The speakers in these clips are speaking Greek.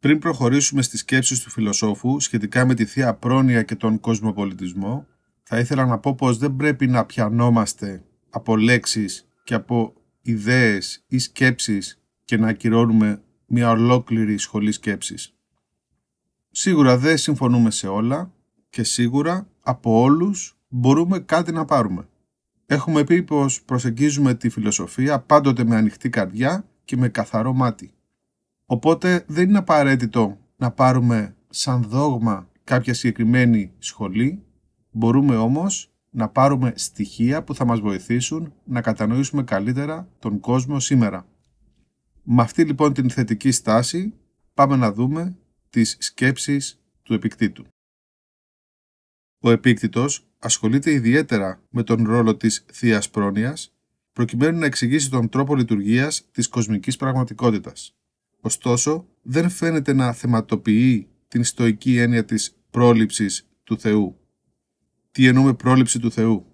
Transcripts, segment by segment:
Πριν προχωρήσουμε στις σκέψεις του φιλοσόφου σχετικά με τη θεία πρόνοια και τον κοσμοπολιτισμό, θα ήθελα να πω πως δεν πρέπει να πιανόμαστε από λέξεις και από ιδέες ή σκέψεις και να ακυρώνουμε μια ολόκληρη σχολή σκέψης. Σίγουρα δεν συμφωνούμε σε όλα και σίγουρα από όλους μπορούμε κάτι να πάρουμε. Έχουμε πει πως προσεγγίζουμε τη φιλοσοφία πάντοτε με ανοιχτή καρδιά και με καθαρό μάτι. Οπότε δεν είναι απαραίτητο να πάρουμε σαν δόγμα κάποια συγκεκριμένη σχολή, μπορούμε όμως να πάρουμε στοιχεία που θα μας βοηθήσουν να κατανοήσουμε καλύτερα τον κόσμο σήμερα. Με αυτή λοιπόν την θετική στάση πάμε να δούμε τις σκέψεις του επικτήτου. Ο επικτήτος ασχολείται ιδιαίτερα με τον ρόλο της θείας πρόνοιας προκειμένου να εξηγήσει τον τρόπο λειτουργίας της κοσμικής πραγματικότητας. Ωστόσο, δεν φαίνεται να θεματοποιεί την στοική έννοια της πρόληψης του Θεού. Τι εννοούμε πρόληψη του Θεού.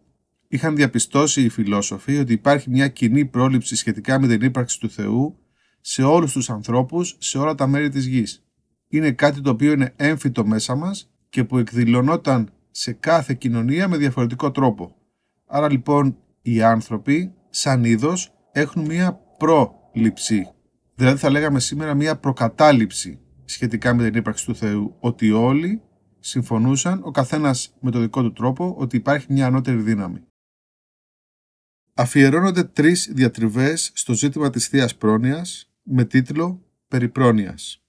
Είχαν διαπιστώσει οι φιλόσοφοι ότι υπάρχει μια κοινή πρόληψη σχετικά με την ύπαρξη του Θεού σε όλους τους ανθρώπους, σε όλα τα μέρη της γης. Είναι κάτι το οποίο είναι έμφυτο μέσα μας και που εκδηλωνόταν σε κάθε κοινωνία με διαφορετικό τρόπο. Άρα λοιπόν οι άνθρωποι σαν είδος έχουν μια πρόληψη Δηλαδή θα λέγαμε σήμερα μια προκατάληψη σχετικά με την ύπαρξη του Θεού, ότι όλοι συμφωνούσαν, ο καθένας με το δικό του τρόπο, ότι υπάρχει μια ανώτερη δύναμη. Αφιερώνονται τρεις διατριβές στο ζήτημα της Θείας Πρόνοιας με τίτλο «Περιπρόνοιας»,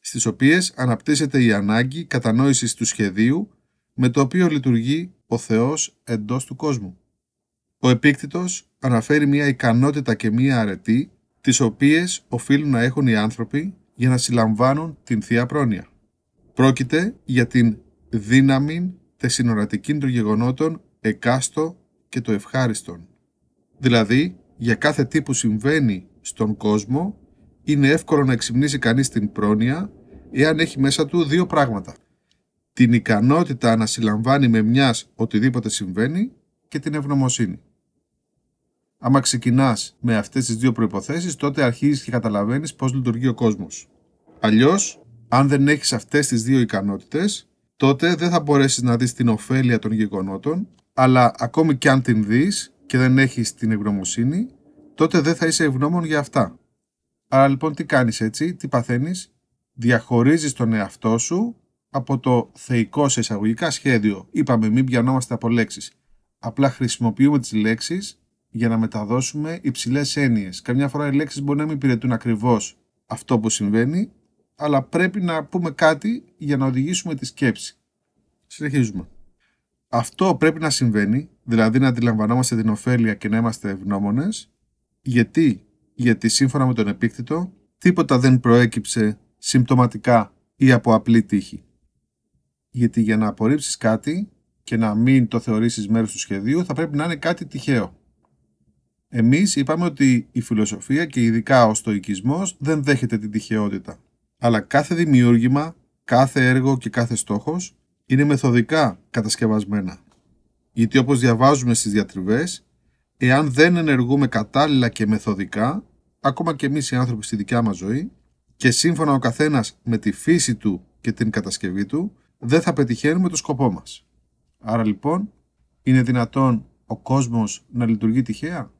στις οποίες αναπτύσσεται η ανάγκη κατανόησης του σχεδίου με το οποίο λειτουργεί ο Θεός εντός του κόσμου. Ο επίκτητος αναφέρει μια ικανότητα και μια αρετή τις οποίες οφείλουν να έχουν οι άνθρωποι για να συλλαμβάνουν την Θεία Πρόνοια. Πρόκειται για την δύναμη συνορατικής των γεγονότων εκάστο και το ευχάριστον. Δηλαδή, για κάθε τι που συμβαίνει στον κόσμο, είναι εύκολο να εξυμνήσει κανείς την πρόνοια, εάν έχει μέσα του δύο πράγματα. Την ικανότητα να συλλαμβάνει με μιας οτιδήποτε συμβαίνει και την ευγνωμοσύνη. Άμα ξεκινάς με αυτές τις δύο προποθέσει, τότε αρχίζεις και καταλαβαίνεις πώς λειτουργεί ο κόσμος. Αλλιώς, αν δεν έχεις αυτές τις δύο ικανότητες, τότε δεν θα μπορέσεις να δεις την ωφέλεια των γεγονότων, αλλά ακόμη και αν την δεις και δεν έχεις την ευγνωμοσύνη, τότε δεν θα είσαι ευγνώμων για αυτά. Άρα λοιπόν τι κάνεις έτσι, τι παθαίνεις, Διαχωρίζεις τον εαυτό σου από το θεϊκό σε εισαγωγικά σχέδιο. Είπαμε μην πιανόμαστε από λέξεις. Απλά χρησιμοποιούμε τις λέξεις για να μεταδώσουμε υψηλές έννοιες. Καμιά φορά οι λέξεις μπορεί να μην υπηρετούν ακριβώς αυτό που συμβαίνει, αλλά πρέπει να πούμε κάτι για να οδηγήσουμε τη σκέψη. Συνεχίζουμε. Αυτό πρέπει να συμβαίνει, δηλαδή να αντιλαμβανόμαστε την ωφέλεια και να είμαστε ευγνώμονες, γιατί, γιατί σύμφωνα με τον επίκτητο, τίποτα δεν προέκυψε συμπτωματικά ή από απλή τύχη. Γιατί για να απορρίψεις κάτι και να μην το θεωρήσεις μέρος του σχεδίου θα πρέπει να είναι κάτι τυχαίο. Εμείς είπαμε ότι η φιλοσοφία και ειδικά ο στοικισμός δεν δέχεται την τυχαιότητα. Αλλά κάθε δημιούργημα, κάθε έργο και κάθε στόχος είναι μεθοδικά κατασκευασμένα. Γιατί όπως διαβάζουμε στις διατριβές, εάν δεν ενεργούμε κατάλληλα και μεθοδικά, ακόμα και εμείς οι άνθρωποι στη δικιά μας ζωή, και σύμφωνα ο καθένας με τη φύση του και την κατασκευή του, δεν θα πετυχαίνουμε το σκοπό μας. Άρα λοιπόν, είναι δυνατόν ο κόσμος να λειτουργεί τυχαία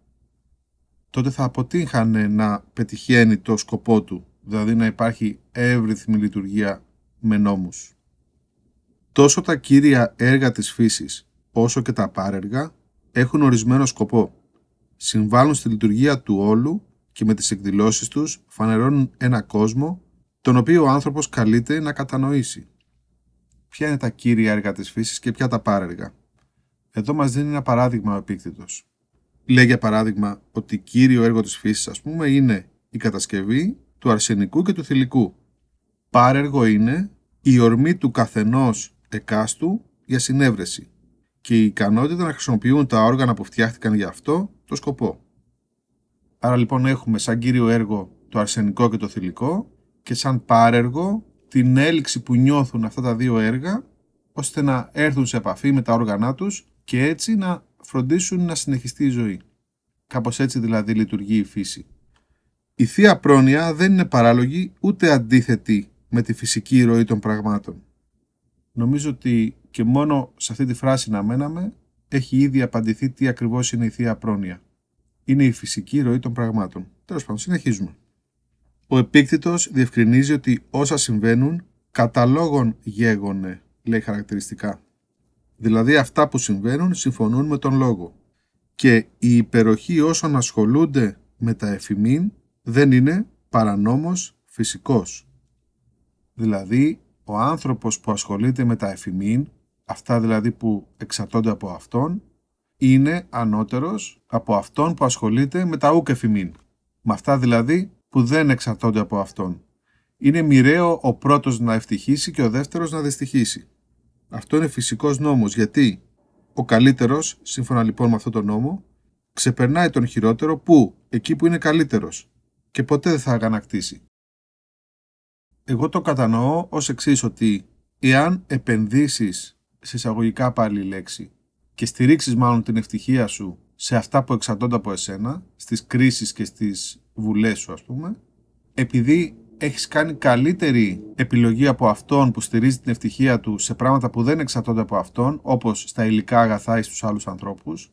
τότε θα αποτύχανε να πετυχαίνει το σκοπό του, δηλαδή να υπάρχει εύρυθμη λειτουργία με νόμους. Τόσο τα κύρια έργα της φύσης, όσο και τα πάρεργα, έχουν ορισμένο σκοπό. Συμβάλλουν στη λειτουργία του όλου και με τις εκδηλώσεις τους φανερώνουν ένα κόσμο, τον οποίο ο άνθρωπος καλείται να κατανοήσει. Ποια είναι τα κύρια έργα της φύσης και ποια τα πάρεργα. Εδώ μας δίνει ένα παράδειγμα ο επίκτητος λέει για παράδειγμα ότι κύριο έργο της φύσης ας πούμε είναι η κατασκευή του αρσενικού και του θηλυκού. Πάρεργο είναι η ορμή του καθενός εκάστου για συνέβρεση και η ικανότητα να χρησιμοποιούν τα όργανα που φτιάχτηκαν για αυτό το σκοπό. Άρα λοιπόν έχουμε σαν κύριο έργο το αρσενικό και το θηλυκό και σαν πάρεργο την έλξη που νιώθουν αυτά τα δύο έργα ώστε να έρθουν σε επαφή με τα όργανα τους και έτσι να φροντίσουν να συνεχιστεί η ζωή. Κάπως έτσι δηλαδή λειτουργεί η φύση. Η θεία πρόνοια δεν είναι παράλογη ούτε αντίθετη με τη φυσική ροή των πραγμάτων. Νομίζω ότι και μόνο σε αυτή τη φράση να μέναμε έχει ήδη απαντηθεί τι ακριβώς είναι η θεία πρόνοια. Είναι η φυσική ροή των πραγμάτων. Τέλος πάντων, συνεχίζουμε. Ο επίκτητος διευκρινίζει ότι όσα συμβαίνουν κατά γέγονε, λέει χαρακτηριστικά δηλαδή αυτά που συμβαίνουν συμφωνούν με τον λόγο. Και η υπεροχή όσων ασχολούνται με τα εφημείν δεν είναι παρανόμος φυσικός. Δηλαδή, ο άνθρωπος που ασχολείται με τα εφημείν, αυτά δηλαδή που εξαρτώνται από αυτόν, είναι ανώτερος από αυτόν που ασχολείται με τα ούκ εφημείν, Με αυτά δηλαδή που δεν εξαρτώνται από αυτόν. Είναι μοιραίο ο πρώτος να ευτυχήσει και ο δεύτερος να δυστυχήσει. Αυτό είναι φυσικός νόμος γιατί ο καλύτερος, σύμφωνα λοιπόν με αυτόν τον νόμο, ξεπερνάει τον χειρότερο που εκεί που είναι καλύτερος και ποτέ δεν θα αγανακτήσει. Εγώ το κατανοώ ως εξής ότι εάν επενδύσεις σε εισαγωγικά πάλι λέξη και στηρίξεις μάλλον την ευτυχία σου σε αυτά που εξαρτώνται από εσένα, στις κρίσεις και στις βουλές σου, ας πούμε, επειδή έχεις κάνει καλύτερη επιλογή από αυτόν που στηρίζει την ευτυχία του σε πράγματα που δεν εξαρτώνται από αυτόν, όπως στα υλικά αγαθά ή στους άλλους ανθρώπους,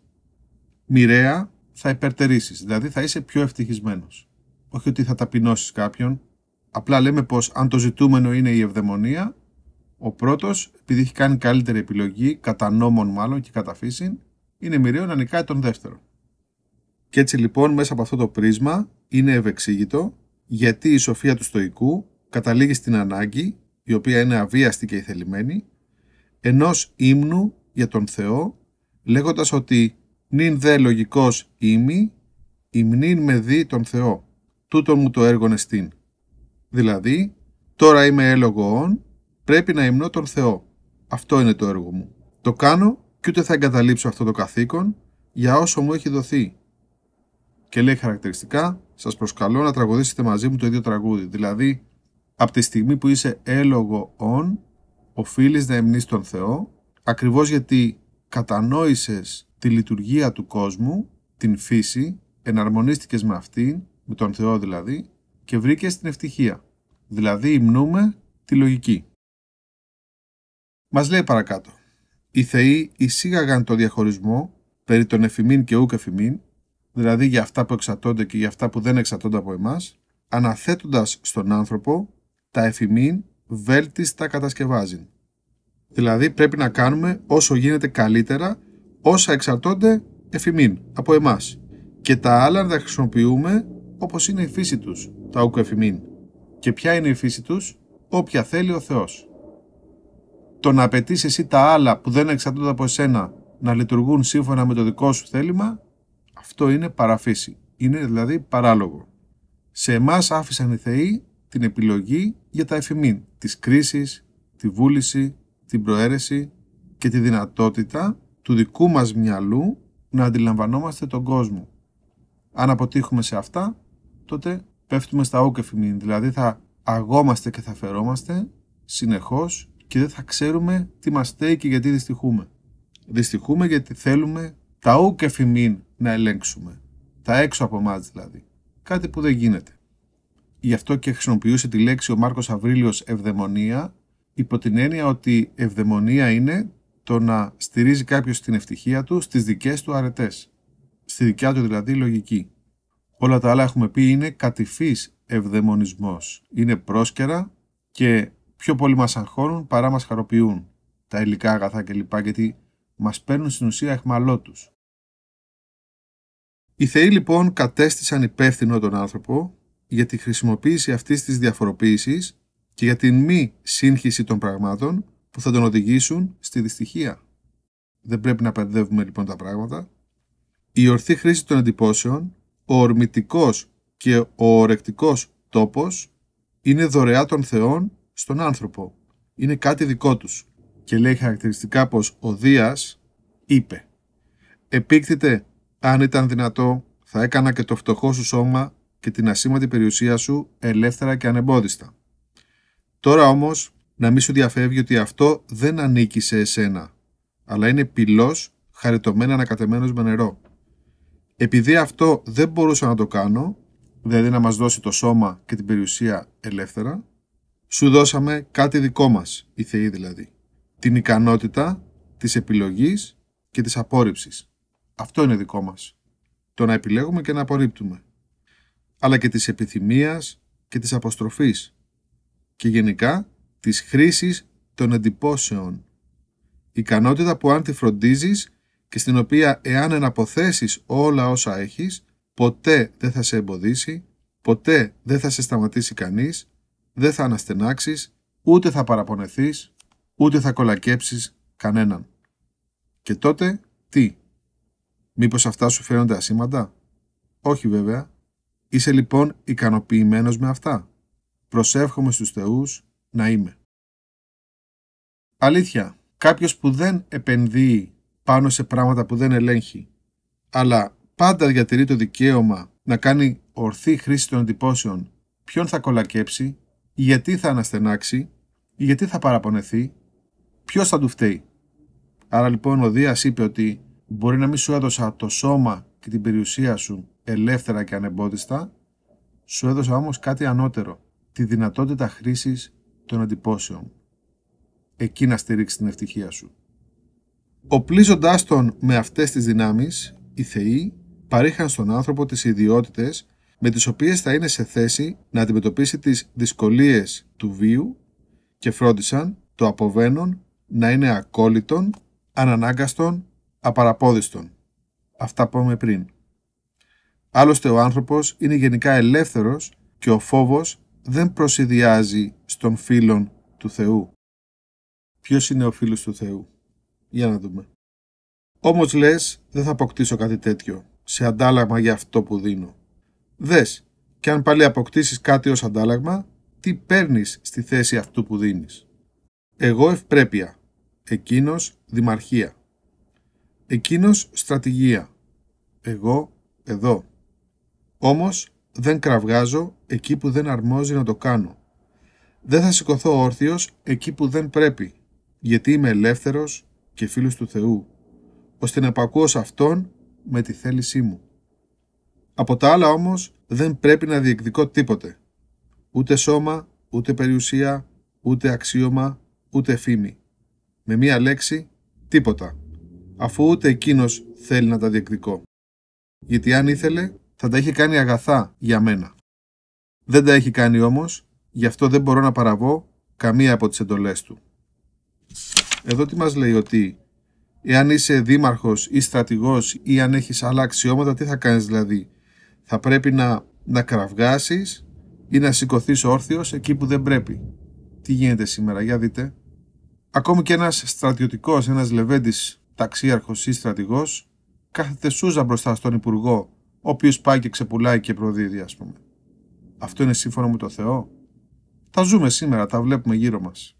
μοιραία θα υπερτερήσεις, δηλαδή θα είσαι πιο ευτυχισμένος. Όχι ότι θα ταπεινώσεις κάποιον, απλά λέμε πως αν το ζητούμενο είναι η ευδαιμονία, ο πρώτος, επειδή έχει κάνει καλύτερη επιλογή, κατά νόμων μάλλον και κατά φύση, είναι μοιραίο να νικάει τον δεύτερο. Και έτσι λοιπόν μέσα από αυτό το πρίσμα είναι ευεξήγητο γιατί η σοφία του στοικού καταλήγει στην ανάγκη, η οποία είναι αβίαστη και ηθελημένη, ενός ύμνου για τον Θεό, λέγοντας ότι «Νην δε λογικός ήμι, υμνήν με δει τον Θεό, τούτο μου το έργον εστίν». Δηλαδή, τώρα είμαι έλογο πρέπει να ημνώ τον Θεό. Αυτό είναι το έργο μου. Το κάνω και ούτε θα εγκαταλείψω αυτό το καθήκον για όσο μου έχει δοθεί και λέει χαρακτηριστικά σας προσκαλώ να τραγουδήσετε μαζί μου το ίδιο τραγούδι. Δηλαδή, από τη στιγμή που είσαι έλογο ον, οφείλεις να εμνείς τον Θεό, ακριβώς γιατί κατανόησες τη λειτουργία του κόσμου, την φύση, εναρμονίστηκες με αυτήν, με τον Θεό δηλαδή, και βρήκες την ευτυχία. Δηλαδή, υμνούμε τη λογική. Μας λέει παρακάτω. Οι θεοί εισήγαγαν το διαχωρισμό περί των εφημίν και ούκ δηλαδή για αυτά που εξαρτώνται και για αυτά που δεν εξαρτώνται από εμάς, αναθέτοντας στον άνθρωπο τα εφημείν βέλτιστα κατασκευάζει. Δηλαδή πρέπει να κάνουμε όσο γίνεται καλύτερα όσα εξαρτώνται εφημείν από εμάς και τα άλλα να τα χρησιμοποιούμε όπως είναι η φύση τους, τα ούκο εφημείν. Και ποια είναι η φύση τους, όποια θέλει ο Θεός. Το να απαιτείς εσύ τα άλλα που δεν εξαρτώνται από εσένα να λειτουργούν σύμφωνα με το δικό σου θέλημα αυτό είναι παραφύση. Είναι δηλαδή παράλογο. Σε εμάς άφησαν οι θεοί την επιλογή για τα εφημείν, της κρίσης, τη βούληση, την προαίρεση και τη δυνατότητα του δικού μας μυαλού να αντιλαμβανόμαστε τον κόσμο. Αν αποτύχουμε σε αυτά, τότε πέφτουμε στα ούκ εφημείν, δηλαδή θα αγόμαστε και θα φερόμαστε συνεχώς και δεν θα ξέρουμε τι μας θέει και γιατί δυστυχούμε. Δυστυχούμε γιατί θέλουμε τα και φημίν να ελέγξουμε. Τα έξω από εμάς δηλαδή. Κάτι που δεν γίνεται. Γι' αυτό και χρησιμοποιούσε τη λέξη ο Μάρκος Αβρίλιος ευδαιμονία υπό την έννοια ότι ευδαιμονία είναι το να στηρίζει κάποιος την ευτυχία του στις δικές του αρετές. Στη δικιά του δηλαδή λογική. Όλα τα άλλα έχουμε πει είναι κατηφής ευδαιμονισμός. Είναι πρόσκαιρα και πιο πολύ μας αγχώνουν παρά μας χαροποιούν τα υλικά αγαθά κλπ. Γιατί μας παίρνουν στην ουσία τους. Οι θεοί λοιπόν κατέστησαν υπεύθυνο τον άνθρωπο για τη χρησιμοποίηση αυτής της διαφοροποίησης και για την μη σύγχυση των πραγμάτων που θα τον οδηγήσουν στη δυστυχία. Δεν πρέπει να μπερδεύουμε λοιπόν τα πράγματα. Η ορθή χρήση των εντυπώσεων, ο ορμητικός και ο ορεκτικός τόπος είναι δωρεά των θεών στον άνθρωπο. Είναι κάτι δικό τους και λέει χαρακτηριστικά πως ο Δίας είπε «Επίκτητε, αν ήταν δυνατό, θα έκανα και το φτωχό σου σώμα και την ασήμαντη περιουσία σου ελεύθερα και ανεμπόδιστα. Τώρα όμως να μη σου διαφεύγει ότι αυτό δεν ανήκει σε εσένα, αλλά είναι πυλός χαριτωμένα ανακατεμένος με νερό. Επειδή αυτό δεν μπορούσα να το κάνω, δηλαδή να μας δώσει το σώμα και την περιουσία ελεύθερα, σου δώσαμε κάτι δικό μας, οι θεοί δηλαδή την ικανότητα της επιλογής και της απόρριψης. Αυτό είναι δικό μας. Το να επιλέγουμε και να απορρίπτουμε. Αλλά και της επιθυμίας και της αποστροφής. Και γενικά της χρήσης των εντυπώσεων. Ικανότητα που αν τη φροντίζεις και στην οποία εάν εναποθέσεις όλα όσα έχεις, ποτέ δεν θα σε εμποδίσει, ποτέ δεν θα σε σταματήσει κανείς, δεν θα αναστενάξεις, ούτε θα παραπονεθείς, ούτε θα κολακέψεις κανέναν. Και τότε τι, μήπως αυτά σου φαίνονται ασήμαντα. Όχι βέβαια, είσαι λοιπόν ικανοποιημένος με αυτά. Προσεύχομαι στους θεούς να είμαι. Αλήθεια, κάποιος που δεν επενδύει πάνω σε πράγματα που δεν ελέγχει, αλλά πάντα διατηρεί το δικαίωμα να κάνει ορθή χρήση των εντυπώσεων, ποιον θα κολακέψει, γιατί θα αναστενάξει, γιατί θα παραπονεθεί, ποιος θα του φταίει. Άρα λοιπόν ο Δίας είπε ότι μπορεί να μην σου έδωσα το σώμα και την περιουσία σου ελεύθερα και ανεμπόδιστα, σου έδωσα όμως κάτι ανώτερο, τη δυνατότητα χρήσης των αντιπώσεων. Εκεί να στηρίξει την ευτυχία σου. Οπλίζοντάς τον με αυτές τις δυνάμεις, οι θεοί παρήχαν στον άνθρωπο τις ιδιότητες με τις οποίες θα είναι σε θέση να αντιμετωπίσει τις δυσκολίες του βίου και φρόντισαν το αποβαίνον να είναι ακόλυτον, ανανάγκαστον, απαραπόδιστον. Αυτά πούμε πριν. Άλλωστε ο άνθρωπος είναι γενικά ελεύθερος και ο φόβος δεν προσυδειάζει στον φίλον του Θεού. Ποιος είναι ο φίλος του Θεού. Για να δούμε. Όμως λες δεν θα αποκτήσω κάτι τέτοιο σε αντάλλαγμα για αυτό που δίνω. Δες και αν πάλι αποκτήσεις κάτι ως αντάλλαγμα τι παίρνεις στη θέση αυτού που δίνεις. Εγώ ευπρέπεια Εκείνος δημαρχία. Εκείνος στρατηγία. Εγώ εδώ. Όμως δεν κραυγάζω εκεί που δεν αρμόζει να το κάνω. Δεν θα σηκωθώ όρθιος εκεί που δεν πρέπει, γιατί είμαι ελεύθερος και φίλος του Θεού, ώστε να επακούω σε Αυτόν με τη θέλησή μου. Από τα άλλα όμως δεν πρέπει να διεκδικώ τίποτε. Ούτε σώμα, ούτε περιουσία, ούτε αξίωμα, ούτε φήμη με μία λέξη τίποτα, αφού ούτε εκείνος θέλει να τα διεκδικώ. Γιατί αν ήθελε, θα τα είχε κάνει αγαθά για μένα. Δεν τα έχει κάνει όμως, γι' αυτό δεν μπορώ να παραβώ καμία από τις εντολές του. Εδώ τι μας λέει ότι εάν είσαι δήμαρχος ή στρατηγός ή αν έχεις άλλα αξιώματα, τι θα κάνεις δηλαδή. Θα πρέπει να, να κραυγάσεις ή να σηκωθείς όρθιος εκεί που δεν πρέπει. Τι γίνεται σήμερα, για δείτε. Ακόμη και ένας στρατιωτικός, ένας λεβέντης ταξίαρχος ή στρατηγός, κάθεται σούζα μπροστά στον υπουργό, ο οποίος πάει και ξεπουλάει και προδίδει ας πούμε. Αυτό είναι σύμφωνο με το Θεό. Τα ζούμε σήμερα, τα βλέπουμε γύρω μας.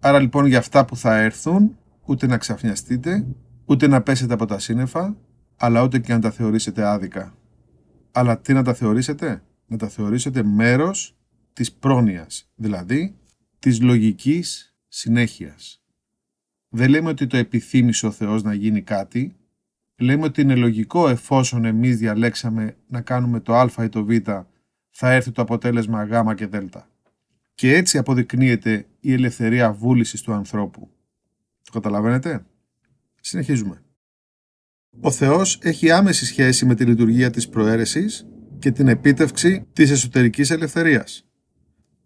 Άρα λοιπόν για αυτά που θα έρθουν, ούτε να ξαφνιαστείτε, ούτε να πέσετε από τα σύννεφα, αλλά ούτε και να τα θεωρήσετε άδικα. Αλλά τι να τα θεωρήσετε? Να τα θεωρήσετε μέρος της πρόνοιας, δηλαδή της λογικής συνέχειας. Δεν λέμε ότι το επιθύμησε ο Θεός να γίνει κάτι, λέμε ότι είναι λογικό εφόσον εμείς διαλέξαμε να κάνουμε το α ή το β, θα έρθει το αποτέλεσμα γ και δ. Και έτσι αποδεικνύεται η ελευθερία βούλησης του ανθρώπου. Το καταλαβαίνετε? Συνεχίζουμε. Ο Θεός έχει άμεση σχέση με τη λειτουργία της προαίρεσης και την επίτευξη της εσωτερικής ελευθερίας.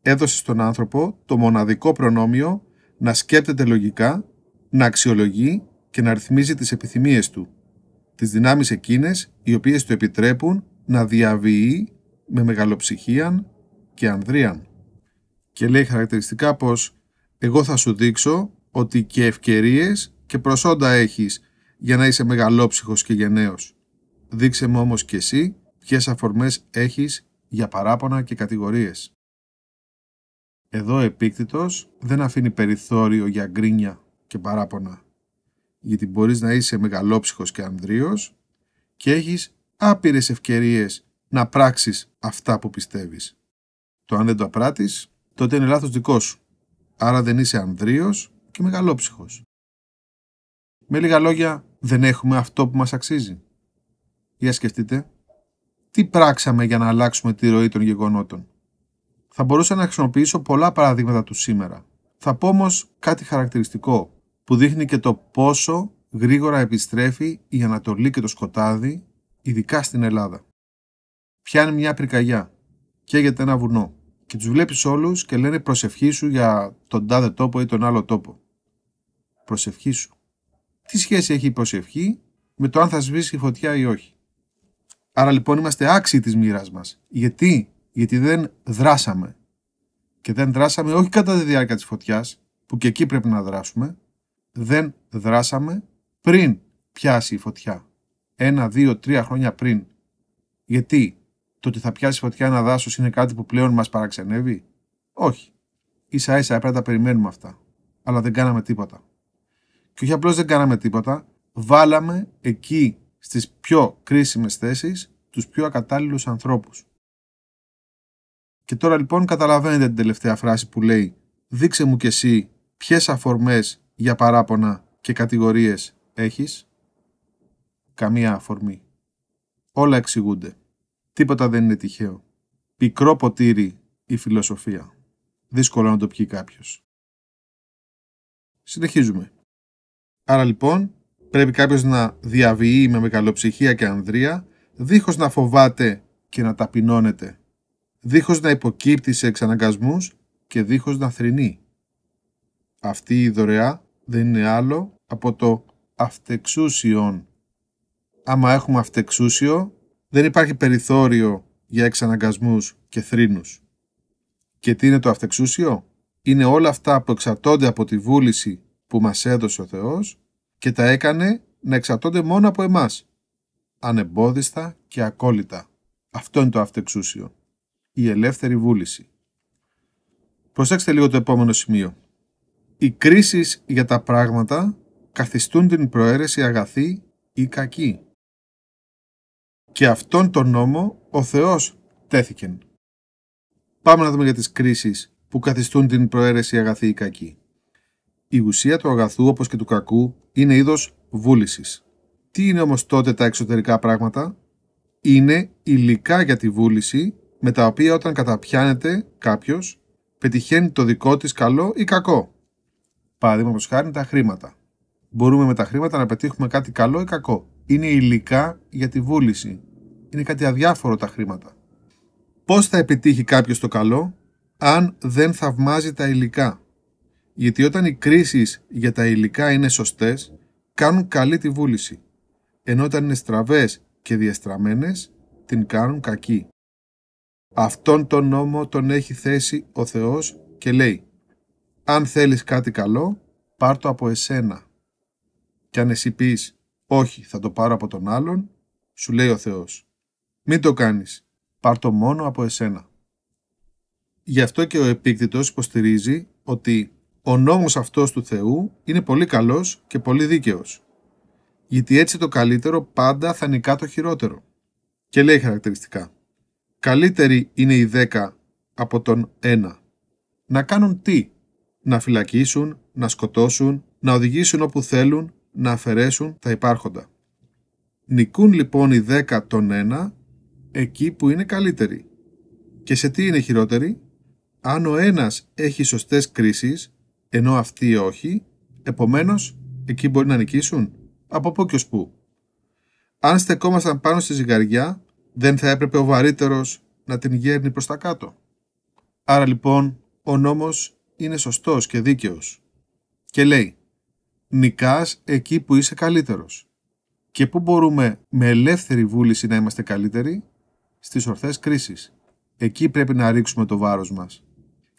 Έδωσε στον άνθρωπο το μοναδικό προνόμιο να σκέπτεται λογικά, να αξιολογεί και να αριθμίζει τις επιθυμίες του, τις δυνάμεις εκείνες οι οποίες του επιτρέπουν να διαβιεί με μεγαλοψυχίαν και ανδρίαν. Και λέει χαρακτηριστικά πως «Εγώ θα σου δείξω ότι και ευκαιρίες και προσόντα έχεις για να είσαι μεγαλόψυχος και γενναίος. Δείξε μου όμως και εσύ ποιες αφορμές έχεις για παράπονα και κατηγορίες». Εδώ επίκτητος δεν αφήνει περιθώριο για γκρίνια και παράπονα. Γιατί μπορείς να είσαι μεγαλόψυχος και ανδρείος και έχεις άπειρες ευκαιρίες να πράξεις αυτά που πιστεύεις. Το αν δεν το απράτης, τότε είναι λάθος δικό σου. Άρα δεν είσαι ανδρείος και μεγαλόψυχος. Με λίγα λόγια, δεν έχουμε αυτό που μας αξίζει. Για σκεφτείτε, τι πράξαμε για να αλλάξουμε τη ροή των γεγονότων. Θα μπορούσα να χρησιμοποιήσω πολλά παραδείγματα του σήμερα. Θα πω όμως κάτι χαρακτηριστικό που δείχνει και το πόσο γρήγορα επιστρέφει η Ανατολή και το σκοτάδι, ειδικά στην Ελλάδα. Πιάνει μια πυρκαγιά, καίγεται ένα βουνό και τους βλέπεις όλους και λένε προσευχή σου για τον τάδε τόπο ή τον άλλο τόπο. Προσευχή σου. Τι σχέση έχει η προσευχή με το αν θα σβήσει η φωτιά ή όχι. Άρα λοιπόν είμαστε άξιοι της μοίρας μας. Γιατί γιατί δεν δράσαμε. Και δεν δράσαμε όχι κατά τη διάρκεια της φωτιάς, που και εκεί πρέπει να δράσουμε, δεν δράσαμε πριν πιάσει η φωτιά. Ένα, δύο, τρία χρόνια πριν. Γιατί το ότι θα πιάσει η φωτιά ένα δάσος είναι κάτι που πλέον μας παραξενεύει. Όχι. Ίσα ίσα έπρεπε να τα περιμένουμε αυτά. Αλλά δεν κάναμε τίποτα. Και όχι απλώς δεν κάναμε τίποτα, βάλαμε εκεί στις πιο κρίσιμες θέσεις τους πιο ακατάλληλους ανθρώπους. Και τώρα λοιπόν καταλαβαίνετε την τελευταία φράση που λέει «Δείξε μου κι εσύ ποιες αφορμές για παράπονα και κατηγορίες έχεις». Καμία αφορμή. Όλα εξηγούνται. Τίποτα δεν είναι τυχαίο. Πικρό ποτήρι η φιλοσοφία. Δύσκολο να το πιει κάποιος. Συνεχίζουμε. Άρα λοιπόν πρέπει κάποιος να διαβιεί με μεγαλοψυχία και ανδρεία, δίχως να φοβάται και να ταπεινώνεται δίχως να υποκύπτει σε εξαναγκασμούς και δίχως να θρηνεί. Αυτή η δωρεά δεν είναι άλλο από το αυτεξούσιον. Άμα έχουμε αυτεξούσιο, δεν υπάρχει περιθώριο για εξαναγκασμούς και θρήνους. Και τι είναι το αυτεξούσιο? Είναι όλα αυτά που εξαρτώνται από τη βούληση που μας έδωσε ο Θεός και τα έκανε να εξαρτώνται μόνο από εμάς, ανεμπόδιστα και ακόλυτα. Αυτό είναι το αυτεξούσιο η ελεύθερη βούληση. Προσέξτε λίγο το επόμενο σημείο. Οι κρίσεις για τα πράγματα καθιστούν την προαίρεση αγαθή ή κακή. Και αυτόν τον νόμο ο Θεός τέθηκεν. Πάμε να δούμε για τις κρίσεις που καθιστούν την προαίρεση αγαθή ή κακή. Η ουσία του αγαθού όπως και του κακού είναι είδος βούλησης. Τι είναι όμως τότε τα εξωτερικά πράγματα? Είναι υλικά για τη βούληση με τα οποία όταν καταπιάνεται κάποιος, πετυχαίνει το δικό της καλό ή κακό. Παραδείγματος χάρη τα χρήματα. Μπορούμε με τα χρήματα να πετύχουμε κάτι καλό ή κακό. Είναι υλικά για τη βούληση. Είναι κάτι αδιάφορο τα χρήματα. Πώς θα επιτύχει κάποιος το καλό, αν δεν θαυμάζει τα υλικά. Γιατί όταν οι κρίσεις για τα υλικά είναι σωστές, κάνουν καλή τη βούληση. Ενώ όταν είναι στραβές και διαστραμμένες, την κάνουν κακή. Αυτόν τον νόμο τον έχει θέσει ο Θεός και λέει «Αν θέλεις κάτι καλό, πάρ το από εσένα». Και αν εσύ πεις «Όχι, θα το πάρω από τον άλλον», σου λέει ο Θεός «Μην το κάνεις, πάρ το μόνο από εσένα». Γι' αυτό και ο επίκτητος υποστηρίζει ότι ο νόμος αυτός του Θεού είναι πολύ καλός και πολύ δίκαιος. Γιατί έτσι το καλύτερο πάντα θα νικά το χειρότερο. Και λέει χαρακτηριστικά Καλύτεροι είναι οι 10 από τον 1. Να κάνουν τι. Να φυλακίσουν, να σκοτώσουν, να οδηγήσουν όπου θέλουν, να αφαιρέσουν τα υπάρχοντα. Νικούν λοιπόν οι 10 τον 1 εκεί που είναι καλύτεροι. Και σε τι είναι χειρότεροι. Αν ο ένας έχει σωστές κρίσεις, ενώ αυτοί όχι, επομένως εκεί μπορεί να νικήσουν. Από πού και πού. Αν στεκόμασταν πάνω στη ζυγαριά, δεν θα έπρεπε ο βαρύτερος να την γέρνει προς τα κάτω. Άρα λοιπόν ο νόμος είναι σωστός και δίκαιος. Και λέει «Νικάς εκεί που είσαι καλύτερος». Και πού μπορούμε με ελεύθερη βούληση να είμαστε καλύτεροι? Στις ορθές κρίσεις. Εκεί πρέπει να ρίξουμε το βάρος μας.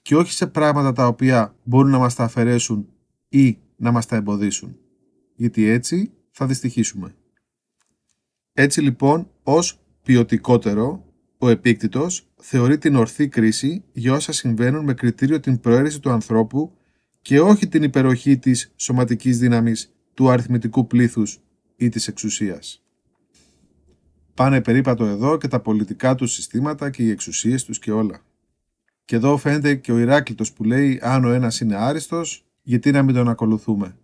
Και όχι σε πράγματα τα οποία μπορούν να μας τα αφαιρέσουν ή να μας τα εμποδίσουν. Γιατί έτσι θα δυστυχίσουμε. Έτσι λοιπόν ως ποιοτικότερο, ο επίκτητος θεωρεί την ορθή κρίση για όσα συμβαίνουν με κριτήριο την προαίρεση του ανθρώπου και όχι την υπεροχή της σωματικής δύναμης του αριθμητικού πλήθους ή της εξουσίας. Πάνε περίπατο εδώ και τα πολιτικά τους συστήματα και οι εξουσίες τους και όλα. Και εδώ φαίνεται και ο Ηράκλειτο που λέει αν ο ένας είναι άριστος, γιατί να μην τον ακολουθούμε.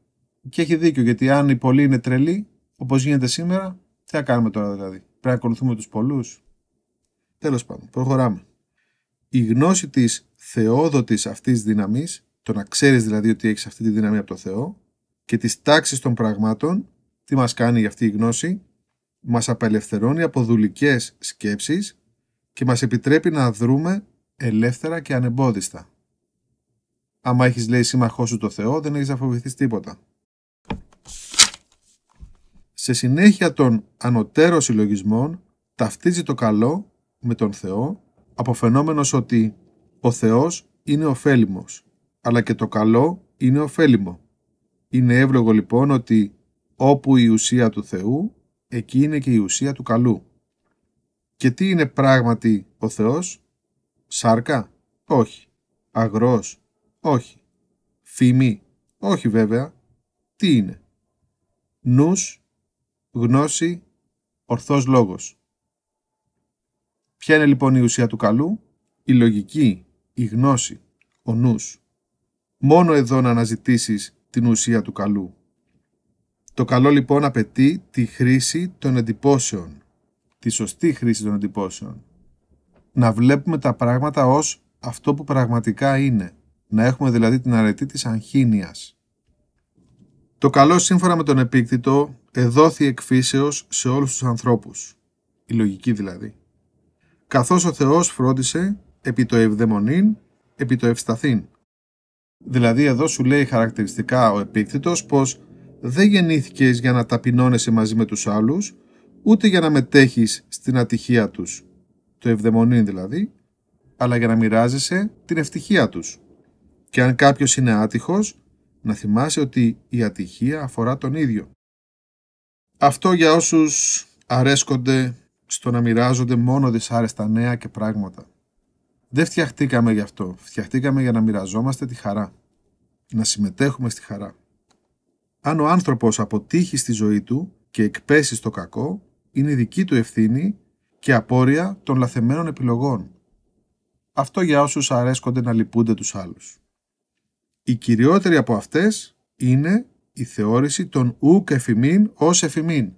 Και έχει δίκιο γιατί αν οι πολλοί είναι τρελοί, όπως γίνεται σήμερα, τι θα κάνουμε τώρα δηλαδή πρέπει να ακολουθούμε τους πολλούς. Τέλος πάντων, προχωράμε. Η γνώση της θεόδοτης αυτής δύναμης, το να ξέρεις δηλαδή ότι έχεις αυτή τη δύναμη από το Θεό και της τάξης των πραγμάτων, τι μας κάνει αυτή η γνώση, μας απελευθερώνει από δουλικές σκέψεις και μας επιτρέπει να δρούμε ελεύθερα και ανεμπόδιστα. Άμα έχεις λέει σύμμαχό σου το Θεό δεν έχεις να τίποτα σε συνέχεια των ανωτέρων συλλογισμών ταυτίζει το καλό με τον Θεό, αποφαινόμενος ότι ο Θεός είναι ωφέλιμος, αλλά και το καλό είναι ωφέλιμο. Είναι εύλογο λοιπόν ότι όπου η ουσία του Θεού, εκεί είναι και η ουσία του καλού. Και τι είναι πράγματι ο Θεός? Σάρκα? Όχι. Αγρός? Όχι. Φήμη? Όχι βέβαια. Τι είναι. Νους γνώση, ορθός λόγος. Ποια είναι λοιπόν η ουσία του καλού, η λογική, η γνώση, ο νους. Μόνο εδώ να αναζητήσεις την ουσία του καλού. Το καλό λοιπόν απαιτεί τη χρήση των εντυπώσεων, τη σωστή χρήση των εντυπώσεων. Να βλέπουμε τα πράγματα ως αυτό που πραγματικά είναι, να έχουμε δηλαδή την αρετή της αγχήνιας. Το καλό σύμφωνα με τον επίκτητο εδόθη εκφύσεως σε όλους τους ανθρώπους, η λογική δηλαδή, καθώς ο Θεός φρόντισε επί το ευδαιμονήν, επί το ευσταθήν. Δηλαδή εδώ σου λέει χαρακτηριστικά ο επίκτητος πως δεν γεννήθηκες για να ταπεινώνεσαι μαζί με τους άλλους, ούτε για να μετέχεις στην ατυχία τους, το ευδαιμονήν δηλαδή, αλλά για να μοιράζεσαι την ευτυχία τους. Και αν κάποιος είναι άτυχος, να θυμάσαι ότι η ατυχία αφορά τον ίδιο. Αυτό για όσους αρέσκονται στο να μοιράζονται μόνο δυσάρεστα νέα και πράγματα. Δεν φτιαχτήκαμε γι' αυτό. Φτιαχτήκαμε για να μοιραζόμαστε τη χαρά. Να συμμετέχουμε στη χαρά. Αν ο άνθρωπος αποτύχει στη ζωή του και εκπέσει στο κακό, είναι δική του ευθύνη και απόρρια των λαθεμένων επιλογών. Αυτό για όσους αρέσκονται να λυπούνται τους άλλους. Η κυριότερη από αυτές είναι η θεώρηση των ουκ εφημίν ως εφημίν.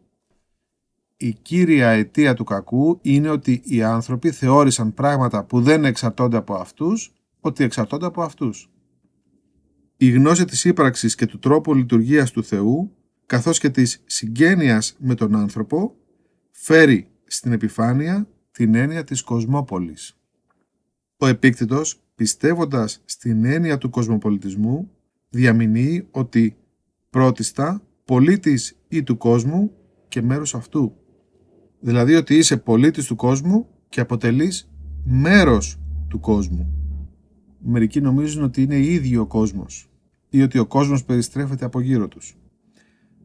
Η κύρια αιτία του κακού είναι ότι οι άνθρωποι θεώρησαν πράγματα που δεν εξαρτώνται από αυτούς, ότι εξαρτώνται από αυτούς. Η γνώση της ύπαρξης και του τρόπου λειτουργίας του Θεού, καθώς και της συγγένειας με τον άνθρωπο, φέρει στην επιφάνεια την έννοια της κοσμόπολης. Ο επίκτητος, πιστεύοντας στην έννοια του κοσμοπολιτισμού, διαμηνύει ότι πρώτιστα πολίτης ή του κόσμου και μέρος αυτού. Δηλαδή ότι είσαι πολίτης του κόσμου και αποτελείς μέρος του κόσμου. Μερικοί νομίζουν ότι είναι ίδιο ο κόσμος ή ότι ο κόσμος περιστρέφεται από γύρω τους.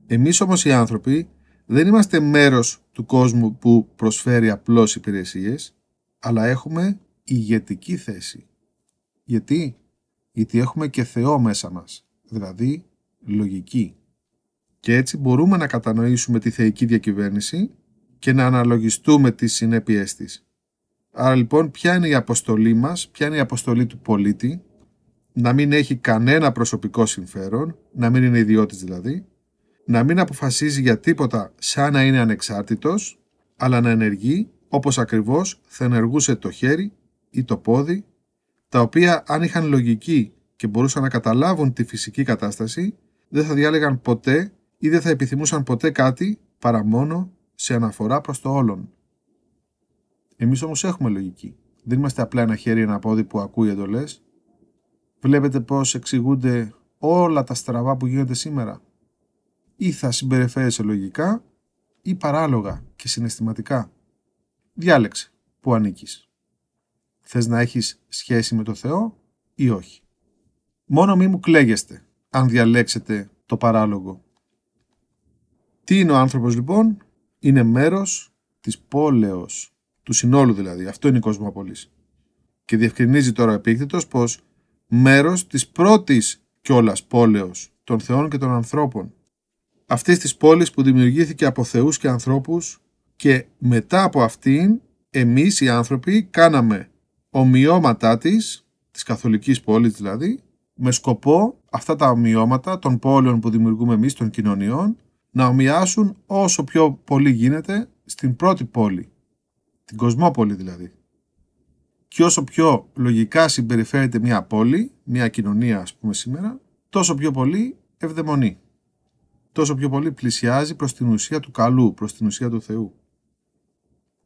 Εμείς όμως οι άνθρωποι δεν είμαστε μέρος του κόσμου που προσφέρει απλώς υπηρεσίες, αλλά έχουμε ηγετική θέση. Γιατί? Γιατί έχουμε και Θεό μέσα μας, δηλαδή λογική. Και έτσι μπορούμε να κατανοήσουμε τη θεϊκή διακυβέρνηση και να αναλογιστούμε τις συνέπειές της. Άρα λοιπόν ποια είναι η αποστολή μας, ποια είναι η αποστολή του πολίτη, να μην έχει κανένα προσωπικό συμφέρον, να μην είναι ιδιώτης δηλαδή, να μην αποφασίζει για τίποτα σαν να είναι ανεξάρτητος, αλλά να ενεργεί όπως ακριβώς θα ενεργούσε το χέρι ή το πόδι, τα οποία αν είχαν λογική και μπορούσαν να καταλάβουν τη φυσική κατάσταση, δεν θα διάλεγαν ποτέ ή δεν θα επιθυμούσαν ποτέ κάτι παρά μόνο σε αναφορά προς το όλον. Εμείς όμως έχουμε λογική. Δεν είμαστε απλά ένα χέρι ένα πόδι που ακούει εντολές. Βλέπετε πώς εξηγούνται όλα τα στραβά που γίνονται σήμερα. Ή θα συμπεριφέρεσαι λογικά ή παράλογα και συναισθηματικά. Διάλεξε που ανήκεις. Θες να έχεις σχέση με το Θεό ή όχι. Μόνο μη μου κλαίγεστε αν διαλέξετε το παράλογο. Τι είναι ο άνθρωπος λοιπόν? Είναι μέρος της πόλεως, του συνόλου δηλαδή. Αυτό είναι η κοσμοπολής. Και διευκρινίζει τώρα ο επίκτητος πως μέρος της πρώτης κιόλας πόλεως των θεών και των ανθρώπων. Αυτής της πόλης που δημιουργήθηκε από θεούς και ανθρώπους και μετά από αυτήν εμείς οι άνθρωποι κάναμε ομοιώματά της, της καθολικής πόλης δηλαδή, με σκοπό αυτά τα ομοιώματα των πόλεων που δημιουργούμε εμείς, των κοινωνιών, να ομοιάσουν όσο πιο πολύ γίνεται στην πρώτη πόλη, την κοσμόπολη δηλαδή. Και όσο πιο λογικά συμπεριφέρεται μια πόλη, μια κοινωνία ας πούμε σήμερα, τόσο πιο πολύ ευδαιμονεί. Τόσο πιο πολύ πλησιάζει προς την ουσία του καλού, προς την ουσία του Θεού.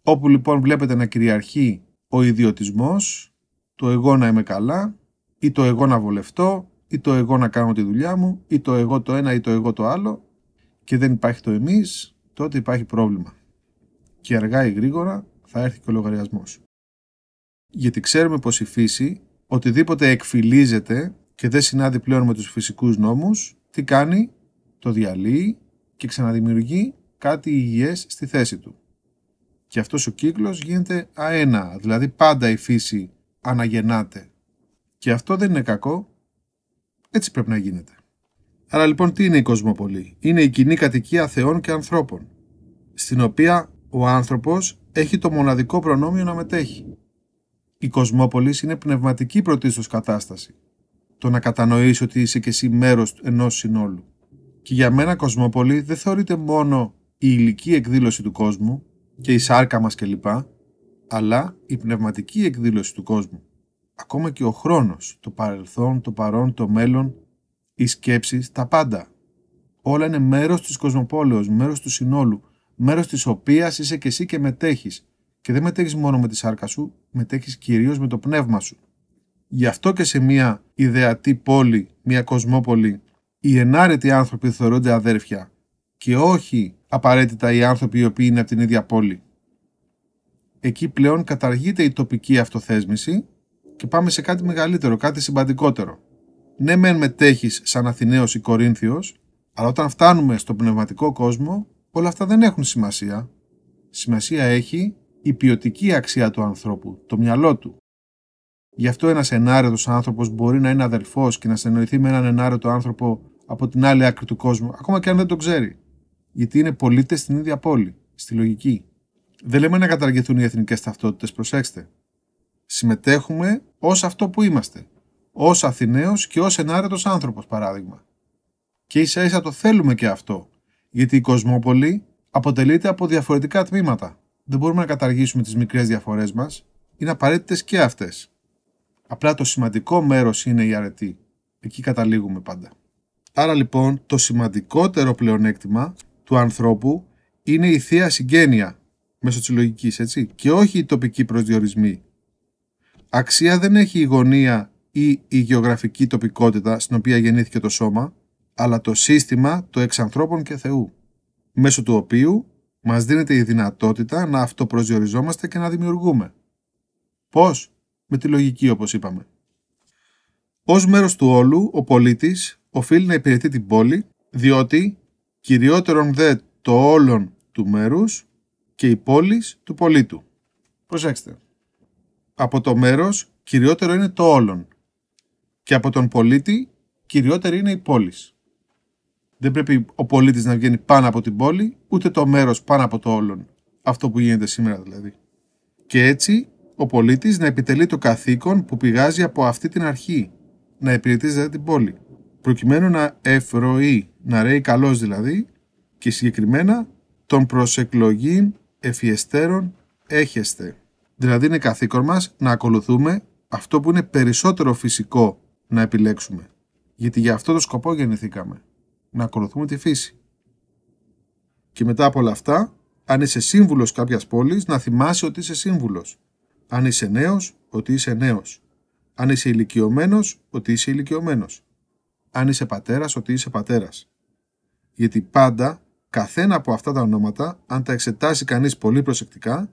Όπου λοιπόν βλέπετε να κυριαρχεί ο ιδιωτισμός, το εγώ να είμαι καλά, ή το εγώ να βολευτώ, ή το εγώ να κάνω τη δουλειά μου, ή το εγώ το ένα ή το εγώ το άλλο και δεν υπάρχει το εμείς, τότε υπάρχει πρόβλημα. Και αργά ή γρήγορα θα έρθει και ο λογαριασμός. Γιατί ξέρουμε πως η φύση οτιδήποτε εκφυλίζεται και δεν συνάδει πλέον με τους φυσικούς νόμους, τι κάνει, το διαλύει και ξαναδημιουργεί κάτι υγιές στη θέση του. Και αυτός ο κύκλος γίνεται αένα, δηλαδή πάντα η φύση αναγεννάται και αυτό δεν είναι κακό. Έτσι πρέπει να γίνεται. Άρα λοιπόν τι είναι η κοσμοπολή. Είναι η κοινή κατοικία θεών και ανθρώπων, στην οποία ο άνθρωπος έχει το μοναδικό προνόμιο να μετέχει. Η κοσμόπολης είναι πνευματική πρωτίστως κατάσταση. Το να κατανοήσει ότι είσαι και εσύ μέρος ενός συνόλου. Και για μένα κοσμόπολη δεν θεωρείται μόνο η υλική εκδήλωση του κόσμου και η σάρκα μας κλπ. Αλλά η πνευματική εκδήλωση του κόσμου ακόμα και ο χρόνος, το παρελθόν, το παρόν, το μέλλον, οι σκέψεις, τα πάντα. Όλα είναι μέρος της κοσμοπόλεως, μέρος του συνόλου, μέρος της οποίας είσαι και εσύ και μετέχεις. Και δεν μετέχεις μόνο με τη σάρκα σου, μετέχεις κυρίως με το πνεύμα σου. Γι' αυτό και σε μια ιδεατή πόλη, μια κοσμόπολη, οι ενάρετοι άνθρωποι θεωρούνται αδέρφια και όχι απαραίτητα οι άνθρωποι οι οποίοι είναι από την ίδια πόλη. Εκεί πλέον καταργείται η τοπική αυτοθέσμηση και πάμε σε κάτι μεγαλύτερο, κάτι συμπαντικότερο. Ναι, μεν μετέχεις σαν Αθηναίος ή Κορίνθιος, αλλά όταν φτάνουμε στον πνευματικό κόσμο, όλα αυτά δεν έχουν σημασία. Σημασία έχει η ποιοτική αξία του ανθρώπου, το μυαλό του. Γι' αυτό ένας ενάρετος άνθρωπος μπορεί να είναι αδελφός και να συνεννοηθεί με έναν ενάρετο άνθρωπο από την άλλη άκρη του κόσμου, ακόμα και αν δεν το ξέρει. Γιατί είναι πολίτες στην ίδια πόλη, στη λογική. Δεν λέμε να καταργηθούν οι εθνικές ταυτότητες, προσέξτε συμμετέχουμε ως αυτό που είμαστε, ως Αθηναίος και ως ενάρετος άνθρωπος παράδειγμα. Και ίσα ίσα το θέλουμε και αυτό, γιατί η Κοσμόπολη αποτελείται από διαφορετικά τμήματα. Δεν μπορούμε να καταργήσουμε τις μικρές διαφορές μας, είναι απαραίτητες και αυτές. Απλά το σημαντικό μέρος είναι η αρετή. Εκεί καταλήγουμε πάντα. Άρα λοιπόν το σημαντικότερο πλεονέκτημα του ανθρώπου είναι η θεία συγγένεια μέσω της λογικής έτσι, και όχι οι τοπικοί προσδιορισμοί Αξία δεν έχει η γωνία ή η γεωγραφική τοπικότητα στην οποία γεννήθηκε το σώμα, αλλά το σύστημα του εξανθρώπων και Θεού, μέσω του οποίου μας δίνεται η γεωγραφικη τοπικοτητα στην οποια γεννηθηκε το σωμα αλλα το συστημα εξ ανθρώπων και θεου μεσω του οποιου μας δινεται η δυνατοτητα να αυτοπροσδιοριζόμαστε και να δημιουργούμε. Πώς? Με τη λογική όπως είπαμε. Ως μέρος του όλου, ο πολίτης οφείλει να υπηρετεί την πόλη, διότι κυριότερον δε το όλον του μέρους και η πόλης του πολίτου. Προσέξτε από το μέρος κυριότερο είναι το όλον και από τον πολίτη κυριότερη είναι η πόλη. Δεν πρέπει ο πολίτης να βγαίνει πάνω από την πόλη, ούτε το μέρος πάνω από το όλον. Αυτό που γίνεται σήμερα δηλαδή. Και έτσι ο πολίτης να επιτελεί το καθήκον που πηγάζει από αυτή την αρχή, να υπηρετεί δηλαδή την πόλη. Προκειμένου να ευρωεί, να ρέει καλός δηλαδή, και συγκεκριμένα τον προσεκλογήν εφιεστέρων έχεστε. Δηλαδή είναι καθήκον μας να ακολουθούμε αυτό που είναι περισσότερο φυσικό να επιλέξουμε. Γιατί για αυτό το σκοπό γεννηθήκαμε. Να ακολουθούμε τη φύση. Και μετά από όλα αυτά, αν είσαι σύμβουλος κάποιας πόλης, να θυμάσαι ότι είσαι σύμβουλος. Αν είσαι νέος, ότι είσαι νέος. Αν είσαι ηλικιωμένος, ότι είσαι ηλικιωμένος. Αν είσαι πατέρας, ότι είσαι πατέρας. Γιατί πάντα, καθένα από αυτά τα ονόματα, αν τα εξετάσει κανείς πολύ προσεκτικά,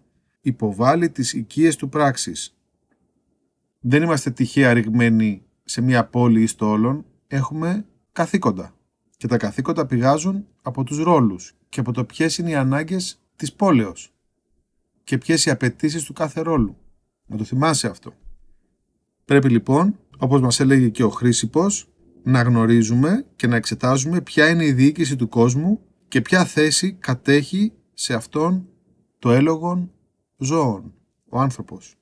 υποβάλλει τις οικίες του πράξης. Δεν είμαστε τυχαία ρηγμένοι σε μια πόλη ή στόλων, έχουμε καθήκοντα. Και τα καθήκοντα πηγάζουν από τους ρόλους και από το ποιες είναι οι ανάγκες της πόλεως και ποιες οι απαιτήσεις του κάθε ρόλου. Να το θυμάσαι αυτό. Πρέπει λοιπόν, όπως μας έλεγε και ο Χρήσιπος, να γνωρίζουμε και να εξετάζουμε ποια είναι η διοίκηση του κόσμου και ποια θέση κατέχει σε αυτόν το έλογον ζώων, ο άνθρωπος.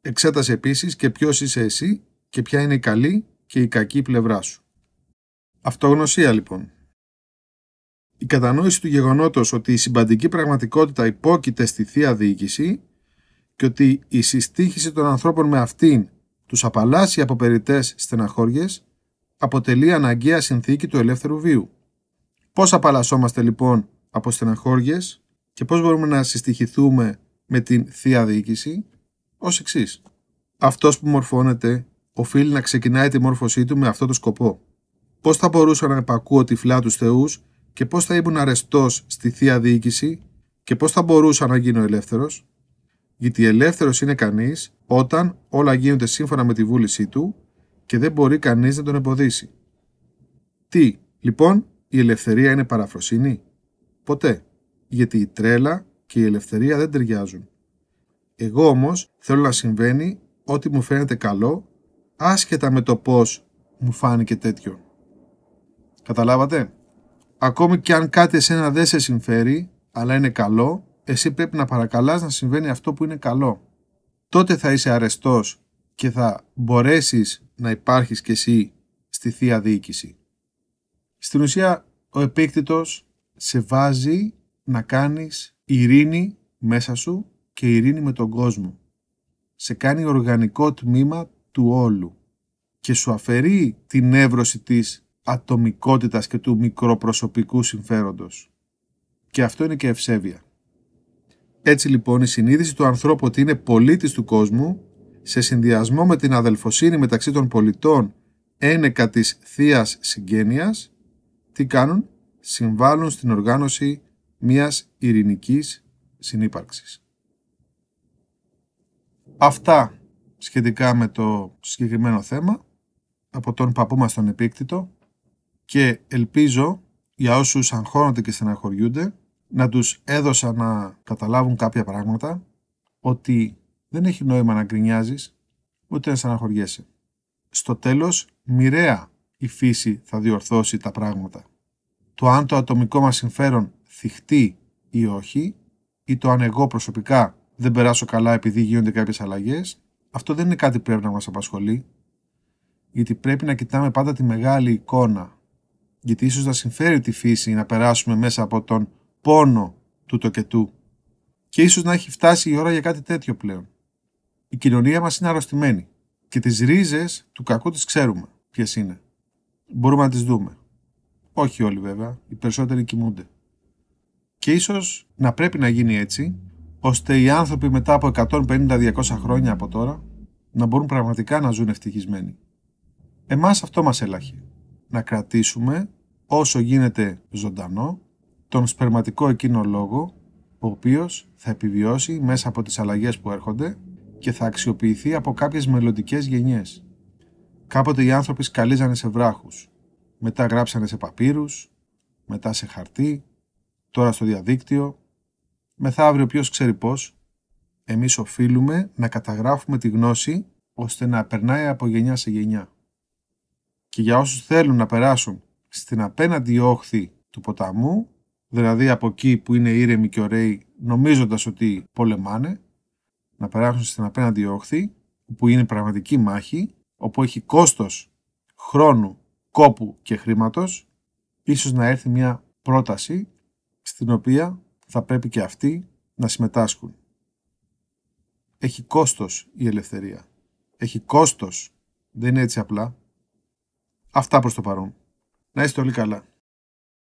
Εξέτασε επίσης και ποιος είσαι εσύ και ποια είναι η καλή και η κακή πλευρά σου. Αυτογνωσία λοιπόν. Η κατανόηση του γεγονότος ότι η συμπαντική πραγματικότητα υπόκειται στη Θεία Διοίκηση και ότι η συστήχηση των ανθρώπων με αυτήν τους απαλλάσσει από περιττές στεναχώριες αποτελεί αναγκαία συνθήκη του ελεύθερου βίου. Πώς απαλλασσόμαστε λοιπόν από στεναχώριες και πώς μπορούμε να συστοιχηθούμε με την θεία διοίκηση ως εξής. Αυτός που μορφώνεται οφείλει να ξεκινάει τη μόρφωσή του με αυτό το σκοπό. Πώς θα μπορούσα να επακούω τυφλά τους Θεούς και πώς θα ήμουν αρεστός στη θεία διοίκηση και πώς θα μπορούσα να γίνω ελεύθερος. Γιατί ελεύθερος είναι κανείς όταν όλα γίνονται σύμφωνα με τη βούλησή του και δεν μπορεί κανείς να τον εμποδίσει. Τι, λοιπόν, η ελευθερία είναι παραφροσύνη. Ποτέ. Γιατί η τρέλα και η ελευθερία δεν ταιριάζουν. Εγώ όμως θέλω να συμβαίνει ό,τι μου φαίνεται καλό, άσχετα με το πώς μου φάνηκε τέτοιο. Καταλάβατε? Ακόμη και αν κάτι εσένα δεν σε συμφέρει, αλλά είναι καλό, εσύ πρέπει να παρακαλάς να συμβαίνει αυτό που είναι καλό. Τότε θα είσαι αρεστός και θα μπορέσεις να υπάρχεις κι εσύ στη Θεία Διοίκηση. Στην ουσία, ο επίκτητος σε βάζει να κάνεις ειρήνη μέσα σου και ειρήνη με τον κόσμο. Σε κάνει οργανικό τμήμα του όλου και σου αφαιρεί την έβρωση της ατομικότητας και του μικροπροσωπικού συμφέροντος. Και αυτό είναι και ευσέβεια. Έτσι λοιπόν η συνείδηση του ανθρώπου ότι είναι πολίτης του κόσμου, σε συνδυασμό με την αδελφοσύνη μεταξύ των πολιτών ένεκα της θείας συγγένειας, τι κάνουν, συμβάλλουν στην οργάνωση μιας ειρηνικής συνύπαρξης. Αυτά σχετικά με το συγκεκριμένο θέμα από τον παππού μας τον επίκτητο και ελπίζω για όσους αγχώνονται και στεναχωριούνται να τους έδωσα να καταλάβουν κάποια πράγματα ότι δεν έχει νόημα να γκρινιάζεις ούτε να στεναχωριέσαι. Στο τέλος, μοιραία η φύση θα διορθώσει τα πράγματα. Το αν το ατομικό μας συμφέρον θυχτεί ή όχι, ή το αν εγώ προσωπικά δεν περάσω καλά επειδή γίνονται κάποιες αλλαγές, αυτό δεν είναι κάτι που πρέπει να μας απασχολεί. Γιατί πρέπει να κοιτάμε πάντα τη μεγάλη εικόνα. Γιατί ίσως να συμφέρει τη φύση να περάσουμε μέσα από τον πόνο του τοκετού και ίσως να έχει φτάσει η ώρα για κάτι τέτοιο πλέον. Η κοινωνία μας είναι αρρωστημένη. Και τις ρίζες του κακού τις ξέρουμε ποιες είναι. Μπορούμε να τις δούμε. Όχι όλοι βέβαια, οι περισσότεροι κοιμούνται. Και ίσως να πρέπει να γίνει έτσι, ώστε οι άνθρωποι μετά από 150-200 χρόνια από τώρα να μπορούν πραγματικά να ζουν ευτυχισμένοι. Εμάς αυτό μας έλαχε. Να κρατήσουμε όσο γίνεται ζωντανό τον σπερματικό εκείνο λόγο ο οποίος θα επιβιώσει μέσα από τις αλλαγές που έρχονται και θα αξιοποιηθεί από κάποιες μελλοντικές γενιές. Κάποτε οι άνθρωποι σκαλίζανε σε βράχους, μετά γράψανε σε παπύρους, μετά σε χαρτί, τώρα στο διαδίκτυο, μεθαύριο ποιος ξέρει πώς, εμείς οφείλουμε να καταγράφουμε τη γνώση ώστε να περνάει από γενιά σε γενιά. Και για όσους θέλουν να περάσουν στην απέναντι όχθη του ποταμού, δηλαδή από εκεί που είναι ήρεμοι και ωραίοι νομίζοντας ότι πολεμάνε, να περάσουν στην απέναντι όχθη, που είναι πραγματική μάχη, όπου έχει κόστος χρόνου, κόπου και χρήματος, ίσως να έρθει μια πρόταση στην οποία θα πρέπει και αυτοί να συμμετάσχουν. Έχει κόστος η ελευθερία. Έχει κόστος. Δεν είναι έτσι απλά. Αυτά προς το παρόν. Να είστε όλοι καλά.